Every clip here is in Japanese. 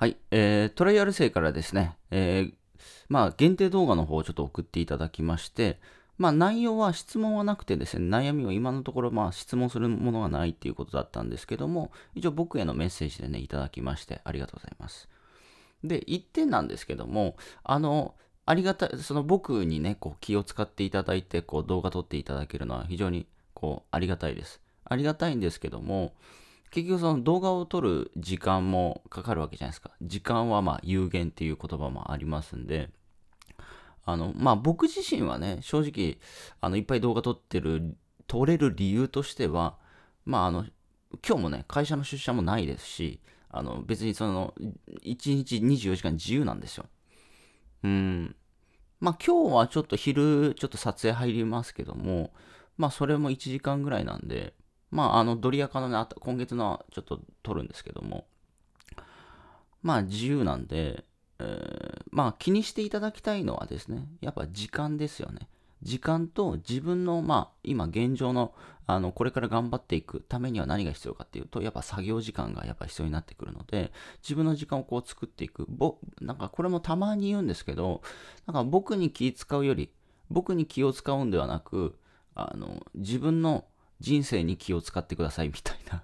はい、えー、トライアル生からですね、えー、まあ、限定動画の方をちょっと送っていただきまして、まあ、内容は質問はなくてですね、悩みを今のところ、まあ、質問するものがないっていうことだったんですけども、一応僕へのメッセージでね、いただきまして、ありがとうございます。で、1点なんですけども、あの、ありがたい、その僕にね、こう気を使っていただいて、こう動画撮っていただけるのは非常にこうありがたいです。ありがたいんですけども、結局その動画を撮る時間もかかるわけじゃないですか。時間はまあ有限っていう言葉もありますんで、あの、まあ僕自身はね、正直、あの、いっぱい動画撮ってる、撮れる理由としては、まああの、今日もね、会社の出社もないですし、あの、別にその、1日24時間自由なんですよ。うん。まあ今日はちょっと昼、ちょっと撮影入りますけども、まあそれも1時間ぐらいなんで、まあ、あの、ドリアカのね、今月のちょっと取るんですけども、まあ、自由なんで、えー、まあ、気にしていただきたいのはですね、やっぱ時間ですよね。時間と自分の、まあ、今現状の、あの、これから頑張っていくためには何が必要かっていうと、やっぱ作業時間がやっぱ必要になってくるので、自分の時間をこう作っていく。ぼ、なんかこれもたまに言うんですけど、なんか僕に気使うより、僕に気を使うんではなく、あの、自分の人生に気を使ってくださいみたいな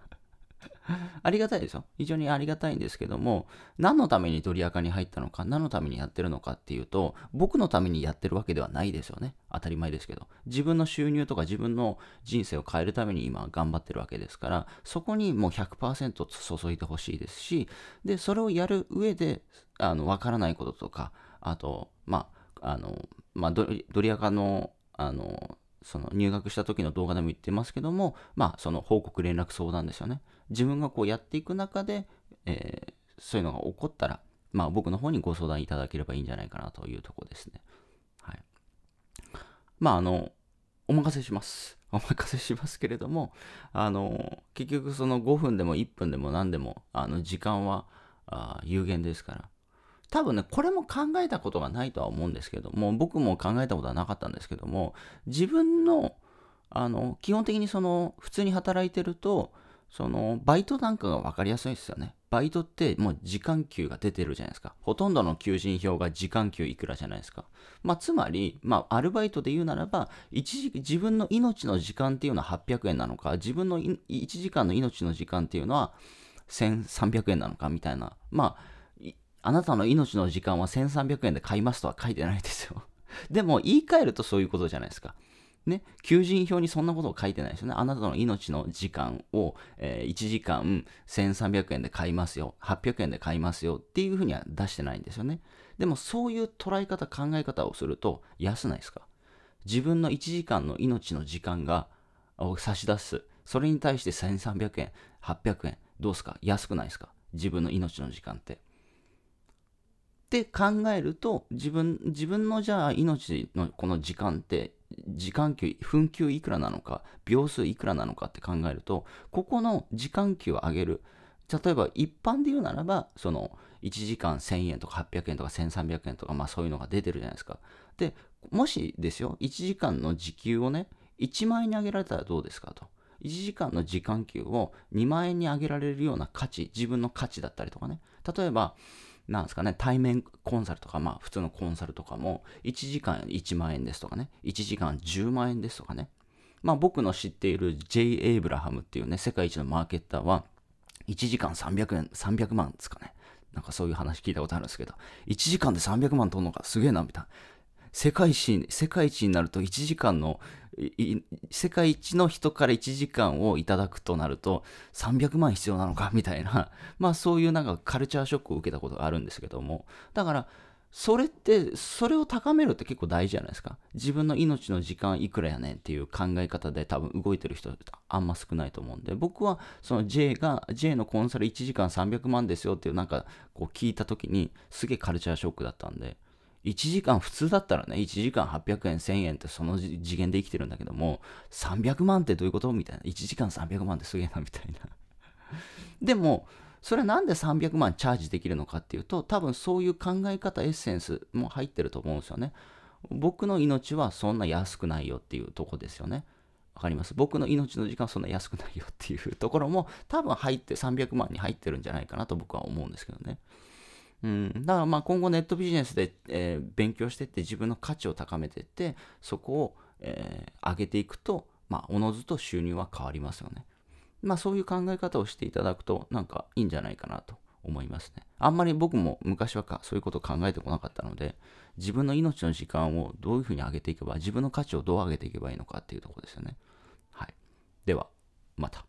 ありがたいですよ。非常にありがたいんですけども、何のためにドリアカに入ったのか、何のためにやってるのかっていうと、僕のためにやってるわけではないですよね。当たり前ですけど。自分の収入とか自分の人生を変えるために今頑張ってるわけですから、そこにもう100%注いでほしいですし、で、それをやる上で、あの、わからないこととか、あと、まあ、あの、まあド、ドリアカの、あの、その入学した時の動画でも言ってますけども、まあ、その報告連絡相談ですよね。自分がこうやっていく中で、えー、そういうのが起こったら、まあ、僕の方にご相談いただければいいんじゃないかなというとこですね。はい。まあ、あの、お任せします。お任せしますけれども、あの、結局その5分でも1分でも何でも、あの、時間は有限ですから、多分ね、これも考えたことがないとは思うんですけども、僕も考えたことはなかったんですけども、自分の、あの、基本的にその、普通に働いてると、その、バイトなんかが分かりやすいですよね。バイトってもう時間給が出てるじゃないですか。ほとんどの求人票が時間給いくらじゃないですか。まあ、つまり、まあ、アルバイトで言うならば、一時、自分の命の時間っていうのは800円なのか、自分の1時間の命の時間っていうのは1300円なのかみたいな、まあ、あなたの命の時間は1300円で買いますとは書いてないですよ。でも言い換えるとそういうことじゃないですか。ね、求人票にそんなことを書いてないですよね。あなたの命の時間を、えー、1時間1300円で買いますよ、800円で買いますよっていうふうには出してないんですよね。でもそういう捉え方、考え方をすると安ないですか自分の1時間の命の時間が差し出す。それに対して1300円、800円、どうすか安くないですか自分の命の時間って。って考えると自分自分のじゃあ命のこの時間って時間給分給いくらなのか秒数いくらなのかって考えるとここの時間給を上げる例えば一般で言うならばその1時間1000円とか800円とか1300円とかまあそういうのが出てるじゃないですかでもしですよ1時間の時給をね1万円に上げられたらどうですかと1時間の時間給を2万円に上げられるような価値自分の価値だったりとかね例えばなんですかね、対面コンサルとか、まあ普通のコンサルとかも、1時間1万円ですとかね、1時間10万円ですとかね。まあ僕の知っている J. エイブラハムっていうね、世界一のマーケッターは、1時間300円、300万ですかね。なんかそういう話聞いたことあるんですけど、1時間で300万取るのかすげえな、みたいな。世界世界一になると1時間の世界一の人から1時間をいただくとなると300万必要なのかみたいな、まあそういうなんかカルチャーショックを受けたことがあるんですけども、だからそれって、それを高めるって結構大事じゃないですか。自分の命の時間いくらやねんっていう考え方で多分動いてる人あんま少ないと思うんで、僕はその J が、J のコンサル1時間300万ですよっていうなんかこう聞いた時にすげえカルチャーショックだったんで、1時間、普通だったらね、1時間800円、1000円ってその次元で生きてるんだけども、300万ってどういうことみたいな。1時間300万ってすげえな、みたいな。でも、それはなんで300万チャージできるのかっていうと、多分そういう考え方、エッセンスも入ってると思うんですよね。僕の命はそんな安くないよっていうとこですよね。わかります僕の命の時間はそんな安くないよっていうところも多分入って300万に入ってるんじゃないかなと僕は思うんですけどね。うん、だからまあ今後ネットビジネスで、えー、勉強していって自分の価値を高めていってそこを、えー、上げていくとまあおのずと収入は変わりますよね。まあそういう考え方をしていただくとなんかいいんじゃないかなと思いますね。あんまり僕も昔はかそういうことを考えてこなかったので自分の命の時間をどういうふうに上げていけば自分の価値をどう上げていけばいいのかっていうところですよね。はい。ではまた。